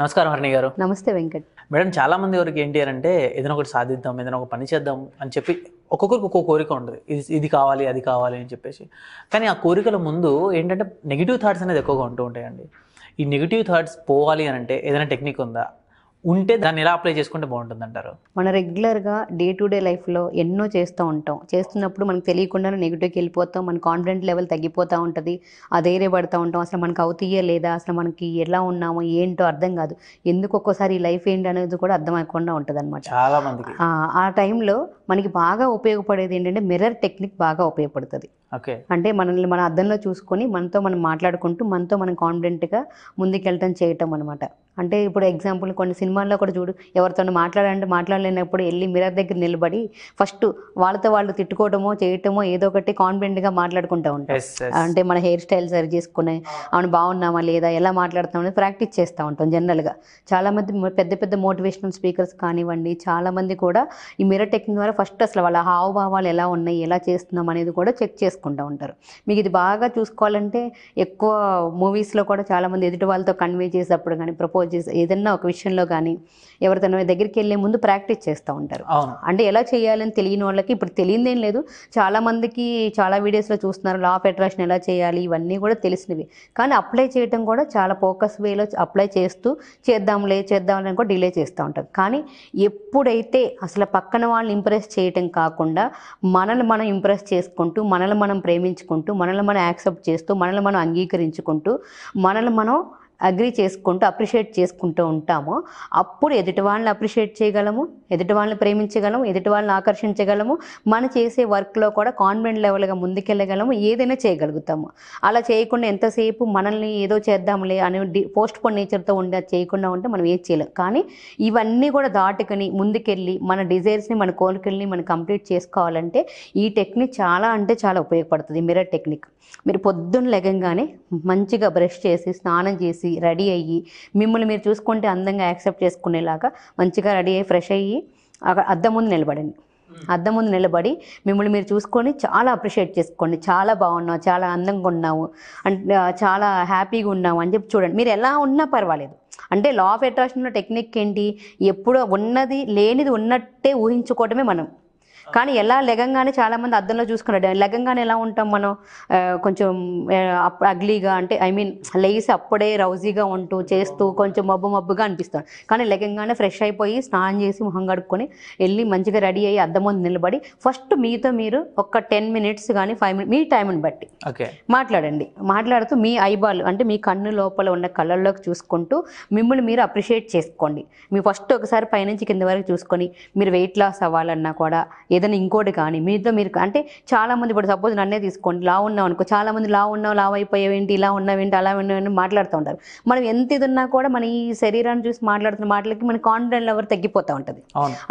నమస్కారం హరిణి గారు నమస్తే వెంకట్ మేడం చాలా మంది వరకు ఏంటి అని అంటే ఏదైనా ఒకటి సాధిద్దాం ఏదైనా ఒక పని చేద్దాం అని చెప్పి ఒక్కొక్కరికి ఒక్కొక్క కోరిక ఉంటుంది ఇది ఇది కావాలి అది కావాలి అని చెప్పేసి కానీ ఆ కోరికల ముందు ఏంటంటే నెగిటివ్ థాట్స్ అనేది ఎక్కువగా ఉంటూ ఉంటాయండి ఈ నెగిటివ్ థాట్స్ పోవాలి అని అంటే ఏదైనా టెక్నిక్ ఉందా ఉంటే దాన్ని ఎలా అప్లై చేసుకుంటే బాగుంటుంది అంటారు మన రెగ్యులర్గా డే టు డే లైఫ్లో ఎన్నో చేస్తూ ఉంటాం చేస్తున్నప్పుడు మనకు తెలియకుండానే నెగిటివ్కి వెళ్ళిపోతాం మన కాన్ఫిడెంట్ లెవెల్ తగ్గిపోతూ ఉంటుంది పడుతూ ఉంటాం అసలు మనకు అవుతాయా లేదా అసలు మనకి ఎలా ఉన్నామో ఏంటో అర్థం కాదు ఎందుకు ఒక్కోసారి లైఫ్ ఏంటి అనేది కూడా అర్థం అవ్వకుండా ఉంటుంది అనమాట ఆ టైంలో మనకి బాగా ఉపయోగపడేది ఏంటంటే మిర్రర్ టెక్నిక్ బాగా ఉపయోగపడుతుంది అంటే మనల్ని మన అద్దంలో చూసుకొని మనతో మనం మాట్లాడుకుంటూ మనతో మనం కాన్ఫిడెంట్గా ముందుకెళ్ళటం చేయటం అనమాట అంటే ఇప్పుడు ఎగ్జాంపుల్ కొన్ని సినిమాల్లో కూడా చూడు ఎవరితో మాట్లాడాలంటే మాట్లాడలేనప్పుడు వెళ్ళి మిర్రర్ దగ్గర నిలబడి ఫస్ట్ వాళ్ళతో వాళ్ళు తిట్టుకోవడమో చేయటమో ఏదో ఒకటి కాన్ఫిడెంట్గా మాట్లాడుకుంటూ ఉంటాం అంటే మన హెయిర్ స్టైల్ సరి చేసుకుని అవును బాగున్నామా లేదా ఎలా మాట్లాడతామని ప్రాక్టీస్ చేస్తూ ఉంటాం జనరల్గా చాలామంది పెద్ద పెద్ద మోటివేషనల్ స్పీకర్స్ కానివ్వండి చాలామంది కూడా ఈ మిర్రర్ టెక్నిక్ ద్వారా ఫస్ట్ అసలు వాళ్ళ హావభావాలు ఎలా ఉన్నాయి ఎలా చేస్తున్నాం అనేది కూడా చెక్ చేసుకుంటూ ఉంటారు మీకు ఇది బాగా చూసుకోవాలంటే ఎక్కువ మూవీస్లో కూడా చాలామంది ఎదుటి వాళ్ళతో కన్వే చేసేటప్పుడు కానీ ప్రపోజ్ చేసి ఏదన్నా ఒక విషయంలో కానీ ఎవరితో దగ్గరికి వెళ్ళే ముందు ప్రాక్టీస్ చేస్తూ ఉంటారు అంటే ఎలా చేయాలని తెలియని వాళ్ళకి ఇప్పుడు తెలియదేం లేదు చాలామందికి చాలా వీడియోస్లో చూస్తున్నారు లా ఆఫ్ అట్రాక్షన్ ఎలా చేయాలి ఇవన్నీ కూడా తెలిసినవి కానీ అప్లై చేయడం కూడా చాలా ఫోకస్ వేలో అప్లై చేస్తూ చేద్దాంలే చేద్దాంలే అని కూడా డిలే చేస్తూ ఉంటారు కానీ ఎప్పుడైతే అసలు పక్కన వాళ్ళని ఇంప్రెస్ ఇంప్రెస్ చేయటం కాకుండా మనల్ని మనం ఇంప్రెస్ చేసుకుంటూ మనల్ని మనం ప్రేమించుకుంటూ మనల్ని మనం యాక్సెప్ట్ చేస్తూ మనల్ని మనం అంగీకరించుకుంటూ మనల్ని మనం అగ్రి చేసుకుంటూ అప్రిషియేట్ చేసుకుంటూ ఉంటామో అప్పుడు ఎదుటి వాళ్ళని అప్రిషియేట్ చేయగలము ఎదుటి వాళ్ళని ప్రేమించగలము ఎదుటి వాళ్ళని ఆకర్షించగలము మన చేసే వర్క్లో కూడా కాన్ఫిడెంట్ లెవెల్గా ముందుకెళ్ళగలము ఏదైనా చేయగలుగుతాము అలా చేయకుండా ఎంతసేపు మనల్ని ఏదో చేద్దాంలే అని పోస్ట్ పోన్ నేచర్తో ఉండే చేయకుండా ఉంటే మనం ఏం చేయలేము కానీ ఇవన్నీ కూడా దాటుకొని ముందుకెళ్ళి మన డిజైర్స్ని మన కోరికల్ని మనం కంప్లీట్ చేసుకోవాలంటే ఈ టెక్నిక్ చాలా అంటే చాలా ఉపయోగపడుతుంది మిర్రర్ టెక్నిక్ మీరు పొద్దున్న లెగంగానే మంచిగా బ్రష్ చేసి స్నానం చేసి చేసి రెడీ అయ్యి మిమ్మల్ని మీరు చూసుకుంటే అందంగా యాక్సెప్ట్ చేసుకునేలాగా మంచిగా రెడీ అయ్యి ఫ్రెష్ అయ్యి అద్దం ముందు నిలబడండి అద్దం ముందు నిలబడి మిమ్మల్ని మీరు చూసుకొని చాలా అప్రిషియేట్ చేసుకోండి చాలా బాగున్నావు చాలా అందంగా ఉన్నావు అంటే చాలా హ్యాపీగా ఉన్నావు అని చెప్పి చూడండి మీరు ఎలా ఉన్నా పర్వాలేదు అంటే లా ఆఫ్ అట్రాక్షన్లో టెక్నిక్ ఏంటి ఎప్పుడో ఉన్నది లేనిది ఉన్నట్టే ఊహించుకోవటమే మనం కానీ ఎలా లెగంగానే చాలామంది అద్దంలో చూసుకున్నాడు లెగంగానే ఎలా ఉంటాం మనం కొంచెం అగ్లీగా అంటే ఐ మీన్ లేసి అప్పుడే రౌజీగా ఉంటూ చేస్తూ కొంచెం మబ్బు మబ్బుగా అనిపిస్తాం కానీ లెగంగానే ఫ్రెష్ అయిపోయి స్నానం చేసి ముఖం కడుక్కొని వెళ్ళి మంచిగా రెడీ అయ్యి అద్దం ముందు నిలబడి ఫస్ట్ మీతో మీరు ఒక టెన్ మినిట్స్ కానీ ఫైవ్ మినిట్స్ మీ టైంని బట్టి మాట్లాడండి మాట్లాడుతూ మీ ఐబాల్ అంటే మీ కన్ను లోపల ఉన్న కళ్ళల్లోకి చూసుకుంటూ మిమ్మల్ని మీరు అప్రిషియేట్ చేసుకోండి మీ ఫస్ట్ ఒకసారి పైనుంచి కింద వరకు చూసుకొని మీరు వెయిట్ లాస్ అవ్వాలన్నా కూడా ఏదైనా ఇంకోటి కానీ మీతో మీరు అంటే చాలామంది ఇప్పుడు సపోజ్ నన్నే తీసుకోండి లా ఉన్నావు అనుకో చాలామంది లా ఉన్నావు లావ్ ఏంటి ఇలా ఏంటి అలా ఉన్నావేంటి మాట్లాడుతూ ఉంటారు మనం ఎంత ఇది ఉన్నా కూడా మన ఈ శరీరాన్ని చూసి మాట్లాడుతున్న మాటలకి మన కాన్ఫిడెంట్ లెవెల్ తగ్గిపోతూ ఉంటుంది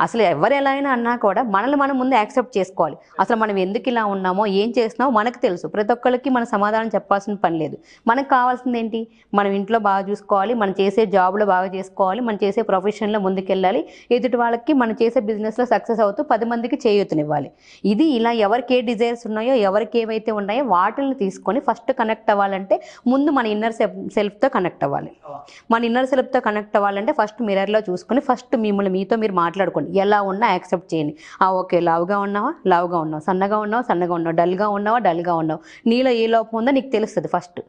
అసలు ఎవరు ఎలా అయినా అన్నా కూడా మనల్ని మనం ముందు యాక్సెప్ట్ చేసుకోవాలి అసలు మనం ఎందుకు ఇలా ఉన్నామో ఏం చేస్తున్నామో మనకు తెలుసు ప్రతి ఒక్కరికి మన సమాధానం చెప్పాల్సిన పని లేదు మనకు కావాల్సింది ఏంటి మనం ఇంట్లో బాగా చూసుకోవాలి మనం చేసే జాబ్లో బాగా చేసుకోవాలి మనం చేసే ప్రొఫెషన్లో ముందుకెళ్ళాలి ఎదుటి వాళ్ళకి మనం చేసే బిజినెస్లో సక్సెస్ అవుతూ పది మందికి చేయాలి చేయూతనివ్వాలి ఇది ఇలా ఎవరికి ఏ డిజైర్స్ ఉన్నాయో ఎవరికి ఏవైతే ఉన్నాయో వాటిని తీసుకొని ఫస్ట్ కనెక్ట్ అవ్వాలంటే ముందు మన ఇన్నర్ సెల్ఫ్తో కనెక్ట్ అవ్వాలి మన ఇన్నర్ సెల్ఫ్తో కనెక్ట్ అవ్వాలంటే ఫస్ట్ మిరర్లో చూసుకొని ఫస్ట్ మిమ్మల్ని మీతో మీరు మాట్లాడుకోండి ఎలా ఉన్నా యాక్సెప్ట్ చేయండి ఆ ఓకే లావుగా ఉన్నావా లావుగా ఉన్నావు సన్నగా ఉన్నావు సన్నగా ఉన్నావు డల్గా ఉన్నావా డల్గా ఉన్నావు నీలో ఏ లోపం ఉందో నీకు తెలుస్తుంది ఫస్ట్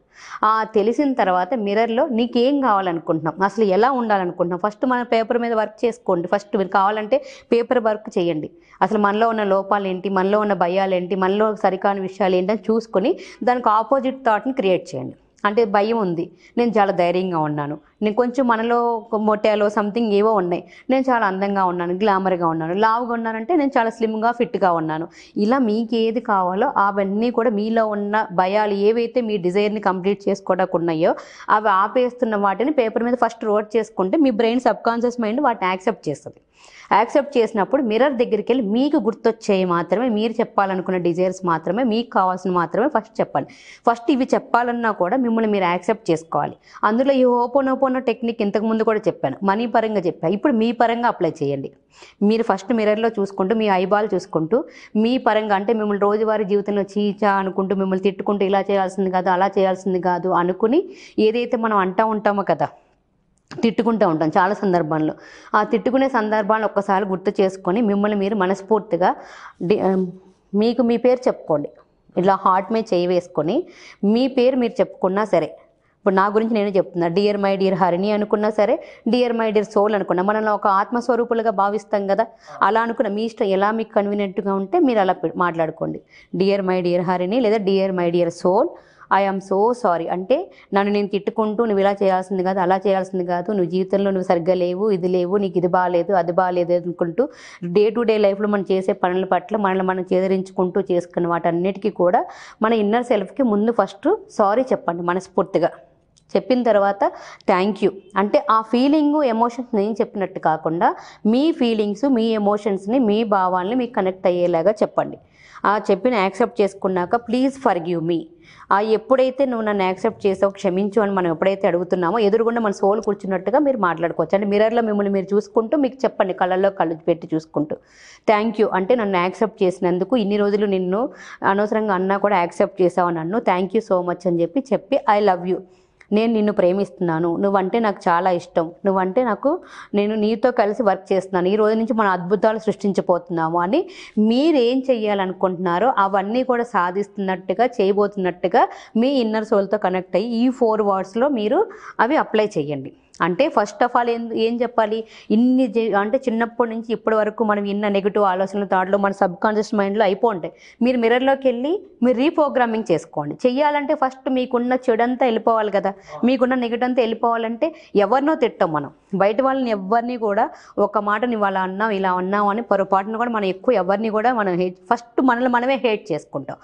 తెలిసిన తర్వాత మిర్రర్లో నీకేం కావాలనుకుంటున్నాం అసలు ఎలా ఉండాలనుకుంటున్నాం ఫస్ట్ మన పేపర్ మీద వర్క్ చేసుకోండి ఫస్ట్ మీరు కావాలంటే పేపర్ వర్క్ చేయండి అసలు మనలో ఉన్న లోపాలు ఏంటి మనలో ఉన్న భయాలు ఏంటి మనలో సరికాని విషయాలు ఏంటి అని చూసుకొని దానికి ఆపోజిట్ థాట్ని క్రియేట్ చేయండి అంటే భయం ఉంది నేను చాలా ధైర్యంగా ఉన్నాను నేను కొంచెం మనలో మొట్టాలో సంథింగ్ ఏవో ఉన్నాయి నేను చాలా అందంగా ఉన్నాను గ్లామర్గా ఉన్నాను లావుగా ఉన్నానంటే నేను చాలా స్లిమ్గా ఫిట్గా ఉన్నాను ఇలా మీకు ఏది కావాలో అవన్నీ కూడా మీలో ఉన్న భయాలు ఏవైతే మీ డిజైర్ని కంప్లీట్ చేసుకోవడానికి ఉన్నాయో అవి ఆపేస్తున్న వాటిని పేపర్ మీద ఫస్ట్ రోడ్ చేసుకుంటే మీ బ్రెయిన్ సబ్కాన్షియస్ మైండ్ వాటిని యాక్సెప్ట్ చేస్తుంది యాక్సెప్ట్ చేసినప్పుడు మిర్రర్ దగ్గరికి వెళ్ళి మీకు గుర్తొచ్చేవి మాత్రమే మీరు చెప్పాలనుకున్న డిజైర్స్ మాత్రమే మీకు కావాల్సిన మాత్రమే ఫస్ట్ చెప్పాలి ఫస్ట్ ఇవి చెప్పాలన్నా కూడా మిమ్మల్ని మీరు యాక్సెప్ట్ చేసుకోవాలి అందులో ఈ ఓపెన్ ఓపెన్ ఉన్న టెక్నిక్ ఇంతకుముందు కూడా చెప్పాను మనీ పరంగా చెప్పాను ఇప్పుడు మీ పరంగా అప్లై చేయండి మీరు ఫస్ట్ మిరర్లో చూసుకుంటూ మీ ఐబాల్ చూసుకుంటూ మీ పరంగా అంటే మిమ్మల్ని రోజువారీ జీవితంలో చీచా అనుకుంటూ మిమ్మల్ని తిట్టుకుంటూ ఇలా చేయాల్సింది కాదు అలా చేయాల్సింది కాదు అనుకుని ఏదైతే మనం అంటూ ఉంటామో కదా తిట్టుకుంటూ ఉంటాం చాలా సందర్భాల్లో ఆ తిట్టుకునే సందర్భాలను ఒక్కసారి గుర్తు చేసుకొని మిమ్మల్ని మీరు మనస్ఫూర్తిగా మీకు మీ పేరు చెప్పుకోండి ఇలా హార్ట్ మీద చేయి వేసుకొని మీ పేరు మీరు చెప్పుకున్నా సరే ఇప్పుడు నా గురించి నేను చెప్తున్నా డియర్ మై డియర్ హరిణి అనుకున్నా సరే డియర్ మై డియర్ సోల్ అనుకున్నా మనల్ని ఒక ఆత్మస్వరూపులుగా భావిస్తాం కదా అలా అనుకున్న మీ ఇష్టం ఎలా మీకు కన్వీనియంట్గా ఉంటే మీరు అలా మాట్లాడుకోండి డియర్ మై డియర్ హరిణి లేదా dear my dear soul I am so sorry అంటే నన్ను నేను తిట్టుకుంటూ నువ్వు ఇలా చేయాల్సింది కాదు అలా చేయాల్సింది కాదు నువ్వు జీవితంలో నువ్వు సరిగ్గా లేవు ఇది లేవు నీకు ఇది బాగాలేదు అది బాగాలేదు అనుకుంటూ డే టు డే లైఫ్లో మనం చేసే పనుల పట్ల మనల్ని మనం చేదరించుకుంటూ చేసుకున్న వాటన్నిటికీ కూడా మన ఇన్నర్ సెల్ఫ్కి ముందు ఫస్ట్ సారీ చెప్పండి మనస్ఫూర్తిగా చెప్పిన తర్వాత థ్యాంక్ యూ అంటే ఆ ఫీలింగు ఎమోషన్స్ నేను చెప్పినట్టు కాకుండా మీ ఫీలింగ్స్ మీ ఎమోషన్స్ని మీ భావాల్ని మీకు కనెక్ట్ అయ్యేలాగా చెప్పండి ఆ చెప్పిన యాక్సెప్ట్ చేసుకున్నాక ప్లీజ్ ఫర్ గివ్ మీ ఆ ఎప్పుడైతే నువ్వు నన్ను యాక్సెప్ట్ చేసావు క్షమించు అని మనం ఎప్పుడైతే అడుగుతున్నామో ఎదురుగుండా మన సోల్ కూర్చున్నట్టుగా మీరు మాట్లాడుకోవచ్చు అంటే మిరర్లో మిమ్మల్ని మీరు చూసుకుంటూ మీకు చెప్పండి కళ్ళల్లో కళ్ళు పెట్టి చూసుకుంటూ థ్యాంక్ యూ అంటే నన్ను యాక్సెప్ట్ చేసినందుకు ఇన్ని రోజులు నిన్ను అనవసరంగా అన్నా కూడా యాక్సెప్ట్ చేసావు నన్ను థ్యాంక్ యూ సో మచ్ అని చెప్పి చెప్పి ఐ లవ్ యూ నేను నిన్ను ప్రేమిస్తున్నాను నువ్వంటే నాకు చాలా ఇష్టం నువ్వంటే నాకు నేను నీతో కలిసి వర్క్ చేస్తున్నాను ఈ రోజు నుంచి మనం అద్భుతాలు సృష్టించబోతున్నాము అని మీరు ఏం చేయాలనుకుంటున్నారో అవన్నీ కూడా సాధిస్తున్నట్టుగా చేయబోతున్నట్టుగా మీ ఇన్నర్ సోల్తో కనెక్ట్ అయ్యి ఈ ఫోర్ వర్డ్స్లో మీరు అవి అప్లై చేయండి అంటే ఫస్ట్ ఆఫ్ ఆల్ ఏం ఏం చెప్పాలి ఇన్ని అంటే చిన్నప్పటి నుంచి ఇప్పటి వరకు మనం ఇన్న నెగిటివ్ ఆలోచనలు దాంట్లో మన సబ్ కాన్షియస్ మైండ్లో అయిపో ఉంటాయి మీరు మిర్రర్లోకి వెళ్ళి మీరు రీప్రోగ్రామింగ్ చేసుకోండి చెయ్యాలంటే ఫస్ట్ మీకున్న చెడంతా వెళ్ళిపోవాలి కదా మీకున్న నెగిటివ్ అంతా వెళ్ళిపోవాలంటే ఎవరినో తిట్టాం మనం బయట వాళ్ళని ఎవరిని కూడా ఒక మాటని వాళ్ళ అన్నాం ఇలా అన్నావు అని పొరపాటును కూడా మనం ఎక్కువ ఎవరిని కూడా మనం హేట్ ఫస్ట్ మనల్ని మనమే హేట్ చేసుకుంటాం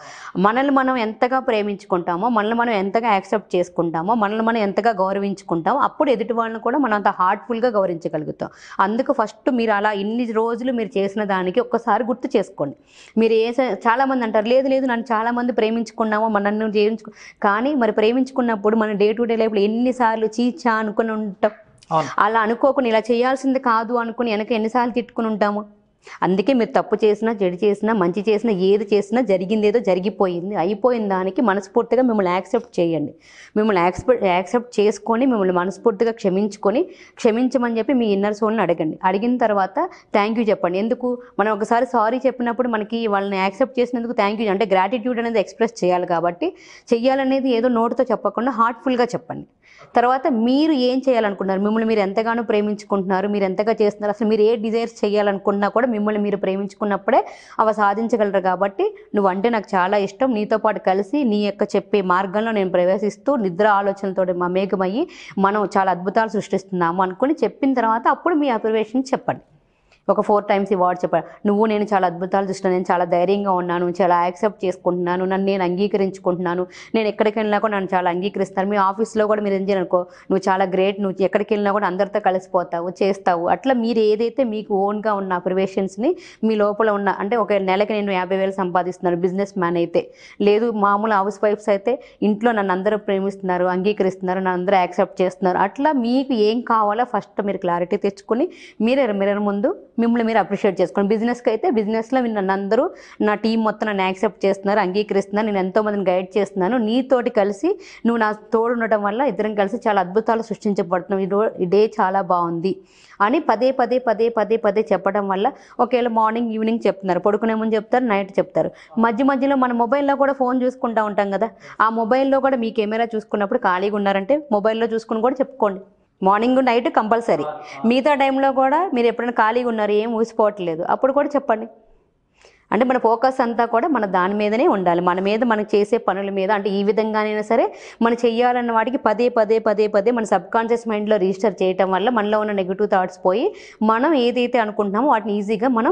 మనల్ని మనం ఎంతగా ప్రేమించుకుంటామో మనల్ని మనం ఎంతగా యాక్సెప్ట్ చేసుకుంటామో మనల్ని మనం ఎంతగా గౌరవించుకుంటామో అప్పుడు ఎదుటి వాళ్ళని కూడా మనం అంత హార్ట్ఫుల్గా గౌరవించగలుగుతాం అందుకు ఫస్ట్ మీరు అలా ఇన్ని రోజులు మీరు చేసిన దానికి ఒక్కసారి గుర్తు చేసుకోండి మీరు ఏ చాలామంది అంటారు లేదు లేదు నన్ను చాలామంది ప్రేమించుకున్నాము నన్ను జయించు కానీ మరి ప్రేమించుకున్నప్పుడు మన డే టు డే లైఫ్లో ఎన్నిసార్లు చీచా అనుకుని ఉంటాం అలా అనుకోకుండా ఇలా చేయాల్సింది కాదు అనుకుని వెనక ఎన్నిసార్లు తిట్టుకుని ఉంటాము అందుకే మీరు తప్పు చేసినా చెడు చేసినా మంచి చేసినా ఏది చేసినా జరిగిందేదో జరిగిపోయింది అయిపోయిన దానికి మనస్ఫూర్తిగా మిమ్మల్ని యాక్సెప్ట్ చేయండి మిమ్మల్ని యాక్సెప్ట్ యాక్సెప్ట్ చేసుకొని మిమ్మల్ని మనస్ఫూర్తిగా క్షమించుకొని క్షమించమని చెప్పి మీ ఇన్నర్ సోల్ని అడగండి అడిగిన తర్వాత థ్యాంక్ యూ చెప్పండి ఎందుకు మనం ఒకసారి సారీ చెప్పినప్పుడు మనకి వాళ్ళని యాక్సెప్ట్ చేసినందుకు థ్యాంక్ యూ అంటే గ్రాటిట్యూడ్ అనేది ఎక్స్ప్రెస్ చేయాలి కాబట్టి చెయ్యాలనేది ఏదో నోటుతో చెప్పకుండా హార్ట్ఫుల్గా చెప్పండి తర్వాత మీరు ఏం చేయాలనుకుంటున్నారు మిమ్మల్ని మీరు ఎంతగానో ప్రేమించుకుంటున్నారు మీరు ఎంతగా చేస్తున్నారు అసలు మీరు ఏ డిజైర్స్ చేయాలనుకున్నా కూడా మిమ్మల్ని మీరు ప్రేమించుకున్నప్పుడే అవి సాధించగలరు కాబట్టి నువ్వు అంటే నాకు చాలా ఇష్టం నీతో పాటు కలిసి నీ యొక్క చెప్పే మార్గంలో నేను ప్రవేశిస్తూ నిద్ర ఆలోచనలతో మేఘమయ్యి మనం చాలా అద్భుతాలు సృష్టిస్తున్నాము అనుకుని చెప్పిన తర్వాత అప్పుడు మీ అప్రివేషన్ చెప్పండి ఒక ఫోర్ టైమ్స్ ఈ వర్డ్ చెప్పాడు నువ్వు నేను చాలా అద్భుతాలు చూసినా నేను చాలా ధైర్యంగా ఉన్నాను చాలా యాక్సెప్ట్ చేసుకుంటున్నాను నన్ను నేను అంగీకరించుకుంటున్నాను నేను ఎక్కడికి వెళ్ళినా కూడా నన్ను చాలా అంగీకరిస్తాను మీ ఆఫీస్లో కూడా మీరు ఏం చేయాలనుకో నువ్వు చాలా గ్రేట్ నువ్వు ఎక్కడికి వెళ్ళినా కూడా అందరితో కలిసిపోతావు చేస్తావు అట్లా మీరు ఏదైతే మీకు ఓన్గా ఉన్న అప్రివేషన్స్ని మీ లోపల ఉన్న అంటే ఒక నెలకి నేను యాభై వేలు సంపాదిస్తున్నాను బిజినెస్ మ్యాన్ అయితే లేదు మామూలు హౌస్ వైఫ్స్ అయితే ఇంట్లో నన్ను అందరూ ప్రేమిస్తున్నారు అంగీకరిస్తున్నారు నన్ను అందరూ యాక్సెప్ట్ చేస్తున్నారు అట్లా మీకు ఏం కావాలో ఫస్ట్ మీరు క్లారిటీ తెచ్చుకొని మీరే మిర్రర్ ముందు మిమ్మల్ని మీరు అప్రిషియేట్ చేసుకోండి బిజినెస్కి అయితే బిజినెస్లో నన్ను అందరూ నా టీం మొత్తం నన్ను యాక్సెప్ట్ చేస్తున్నారు అంగీకరిస్తున్నారు నేను ఎంతో మందిని గైడ్ చేస్తున్నాను నీతోటి కలిసి నువ్వు నా తోడు ఉండటం వల్ల ఇద్దరం కలిసి చాలా అద్భుతాలు సృష్టించబడుతున్నావు ఈ ఈ డే చాలా బాగుంది అని పదే పదే పదే పదే పదే చెప్పడం వల్ల ఒకవేళ మార్నింగ్ ఈవినింగ్ చెప్తున్నారు పడుకునే ముందు చెప్తారు నైట్ చెప్తారు మధ్య మధ్యలో మన మొబైల్లో కూడా ఫోన్ చూసుకుంటూ ఉంటాం కదా ఆ మొబైల్లో కూడా మీ కెమెరా చూసుకున్నప్పుడు ఖాళీగా ఉన్నారంటే మొబైల్లో చూసుకుని కూడా చెప్పుకోండి మార్నింగ్ నైట్ కంపల్సరీ మిగతా టైంలో కూడా మీరు ఎప్పుడైనా ఖాళీగా ఉన్నారు ఏం ఊసిపోవట్లేదు అప్పుడు కూడా చెప్పండి అంటే మన ఫోకస్ అంతా కూడా మన దాని మీదనే ఉండాలి మన మీద మనం చేసే పనుల మీద అంటే ఈ విధంగానైనా సరే మనం చేయాలన్న వాటికి పదే పదే పదే పదే మన సబ్ కాన్షియస్ మైండ్లో రిజిస్టర్ చేయటం వల్ల మనలో ఉన్న నెగిటివ్ థాట్స్ పోయి మనం ఏదైతే అనుకుంటున్నామో వాటిని ఈజీగా మనం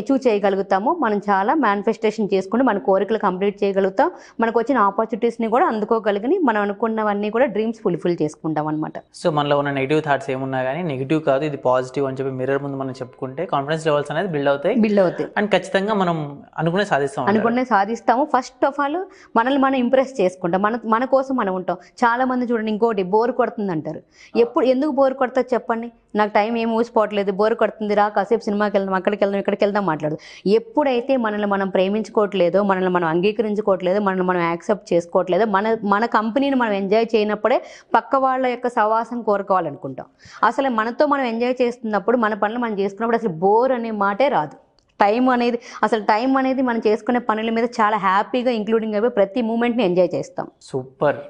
అచీవ్ చేయగలుగుతామో మనం చాలా మేనిఫెస్టేషన్ చేసుకుని మన కోరికలు కంప్లీట్ చేయగలుగుతాం మనకు వచ్చిన ఆపర్చునిటీస్ని కూడా అందుకోగలిగిన మనం అనుకున్నవన్నీ కూడా డ్రీమ్స్ ఫుల్ఫిల్ చేసుకుంటాం అనమాట సో మనలో ఉన్న నెగిటివ్ థాట్స్ ఏమున్నా కానీ నెగిటివ్ కాదు ఇది పాజిటివ్ అని చెప్పి మిర్రర్ ముందు మనం చెప్పుకుంటే కాన్ఫిడెన్స్ లెవెల్స్ అనేది బిల్డ్ అవుతాయి బిల్డ్ అవుతాయి అండ్ ఖచ్చితంగా మనం అనుకునే సాధిస్తాం అనుకునే సాధిస్తాము ఫస్ట్ ఆఫ్ ఆల్ మనల్ని మనం ఇంప్రెస్ చేసుకుంటాం మన మన కోసం మనం ఉంటాం చాలా మంది చూడండి ఇంకోటి బోర్ కొడుతుంది అంటారు ఎప్పుడు ఎందుకు బోర్ కొడతా చెప్పండి నాకు టైం ఏం ఊసిపోవట్లేదు బోర్ కొడుతుంది రా కాసేపు సినిమాకి వెళ్దాం అక్కడికి వెళ్దాం ఇక్కడికి వెళ్దాం మాట్లాడు ఎప్పుడైతే మనల్ని మనం ప్రేమించుకోవట్లేదో మనల్ని మనం అంగీకరించుకోవట్లేదు మనల్ని మనం యాక్సెప్ట్ చేసుకోవట్లేదు మన మన కంపెనీని మనం ఎంజాయ్ చేయనప్పుడే పక్క వాళ్ళ యొక్క సవాసం కోరుకోవాలనుకుంటాం అసలు మనతో మనం ఎంజాయ్ చేస్తున్నప్పుడు మన పనులు మనం చేసుకున్నప్పుడు అసలు బోర్ అనే మాటే రాదు టైం అనేది అసలు టైం అనేది మనం చేసుకునే పనుల మీద చాలా హ్యాపీగా ఇంక్లూడింగ్ అయిపోయి ప్రతి మూమెంట్ని ఎంజాయ్ చేస్తాం సూపర్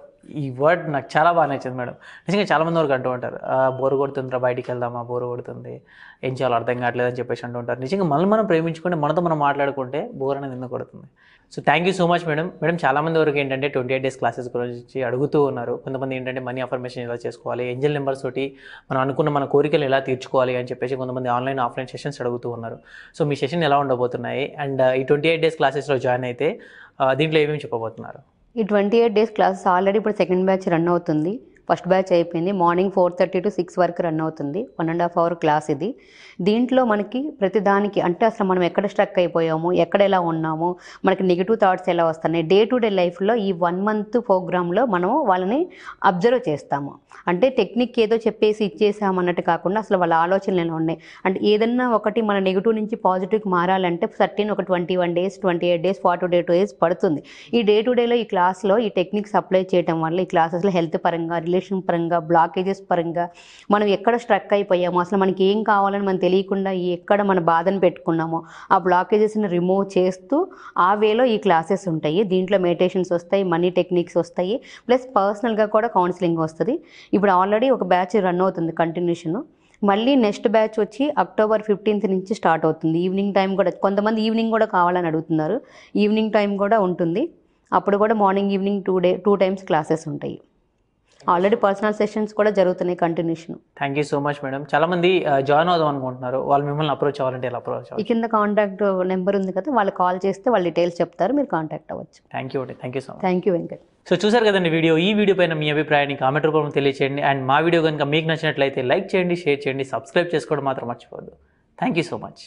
ఈ వర్డ్ నాకు చాలా బాగా నచ్చింది మేడం నిజంగా చాలామంది వరకు అంటూ ఉంటారు బోరు రా బయటికి వెళ్దామా బోరు కొడుతుంది ఏం చేయాలో అర్థం కావట్లేదు అని చెప్పేసి అంటూ ఉంటారు నిజంగా మనల్ని మనం ప్రేమించుకుంటే మనతో మనం మాట్లాడుకుంటే బోర్ అనేది ఎందుకు కొడుతుంది so thank you so much madam madam చాలామంది వరకు ఏంటంటే ట్వంటీ ఎయిట్ డేస్ క్లాసెస్ గురించి అడుగుతూ ఉన్నారు కొంతమంది ఏంటంటే మనీ అఫర్మేషన్ ఎలా చేసుకోవాలి ఏంజల్ నెంబర్స్ తోటి మనం అనుకున్న మన కోరికలు ఎలా తీర్చుకోవాలి అని చెప్పేసి కొంతమంది ఆన్లైన్ ఆఫ్లైన్ సెషన్స్ అడుగుతూ ఉన్నారు సో మీ సెషన్ ఎలా ఉండబోతున్నాయి అండ్ uh, ఈ ట్వంటీ ఎయిట్ డేస్ క్లాసెస్లో జాయిన్ అయితే uh, దీంట్లో ఏమేమి చెప్పబోతున్నారు ఈ twenty eight days classes already ఇప్పుడు సెకండ్ బ్యాచ్ రన్ అవుతుంది ఫస్ట్ బ్యాచ్ అయిపోయింది morning four thirty to six వరకు రన్ అవుతుంది one and half hour class ఇది దీంట్లో మనకి ప్రతిదానికి అంటే అసలు మనం ఎక్కడ స్ట్రక్ అయిపోయాము ఎక్కడ ఎలా ఉన్నాము మనకి నెగిటివ్ థాట్స్ ఎలా వస్తున్నాయి డే టు డే లైఫ్లో ఈ వన్ మంత్ ప్రోగ్రాంలో మనము వాళ్ళని అబ్జర్వ్ చేస్తాము అంటే టెక్నిక్ ఏదో చెప్పేసి ఇచ్చేసాము అన్నట్టు కాకుండా అసలు వాళ్ళ ఆలోచనలు ఎలా ఉన్నాయి అంటే ఏదన్నా ఒకటి మన నెగిటివ్ నుంచి పాజిటివ్కి మారాలంటే సర్టీన్ ఒక twenty one days twenty eight days forty day two days పడుతుంది ఈ డే టు డేలో ఈ క్లాస్లో ఈ టెక్నిక్స్ అప్లై చేయడం వల్ల ఈ క్లాసెస్లో హెల్త్ పరంగా రిలేషన్ పరంగా బ్లాకేజెస్ పరంగా మనం ఎక్కడ స్ట్రక్ అయిపోయామో అసలు మనకి ఏం కావాలని మనం తెలియకుండా ఎక్కడ మన బాధను పెట్టుకున్నామో ఆ బ్లాకేజెస్ని రిమూవ్ చేస్తూ ఆ వేలో ఈ క్లాసెస్ ఉంటాయి దీంట్లో మెడిటేషన్స్ వస్తాయి మనీ టెక్నిక్స్ వస్తాయి ప్లస్ పర్సనల్గా కూడా కౌన్సిలింగ్ వస్తుంది ఇప్పుడు ఆల్రెడీ ఒక బ్యాచ్ రన్ అవుతుంది కంటిన్యూషన్ మళ్ళీ నెక్స్ట్ బ్యాచ్ వచ్చి అక్టోబర్ ఫిఫ్టీన్త్ నుంచి స్టార్ట్ అవుతుంది ఈవినింగ్ టైం కూడా కొంతమంది ఈవినింగ్ కూడా కావాలని అడుగుతున్నారు ఈవినింగ్ టైం కూడా ఉంటుంది అప్పుడు కూడా morning evening two day two times classes ఉంటాయి ఆల్రెడీ పర్సనల్ సెషన్స్ కూడా జరుగుతున్నాయి continuation thank you so much madam చాలా మంది జాయిన్ అవుదాం అనుకుంటున్నారు వాళ్ళు మిమ్మల్ని అప్రోచ్ అవ్వాలంటే ఎలా అప్రోచ్ ఈ కింద కాంటాక్ట్ నెంబర్ ఉంది కదా వాళ్ళు కాల్ చేస్తే వాళ్ళు డీటెయిల్స్ చెప్తారు మీరు కాంటాక్ట్ అవ్వచ్చు thank you thank you so much thank you Venkat so చూసారు కదండి వీడియో ఈ వీడియో పైన మీ అభిప్రాయాన్ని కామెంట్ రూపంలో తెలియచేయండి అండ్ మా వీడియో కనుక మీకు నచ్చినట్లయితే లైక్ చేయండి షేర్ చేయండి సబ్స్క్రైబ్ చేసుకోవడం మాత్రం మర్చిపోవద్దు థ్యాంక్ యూ సో మచ్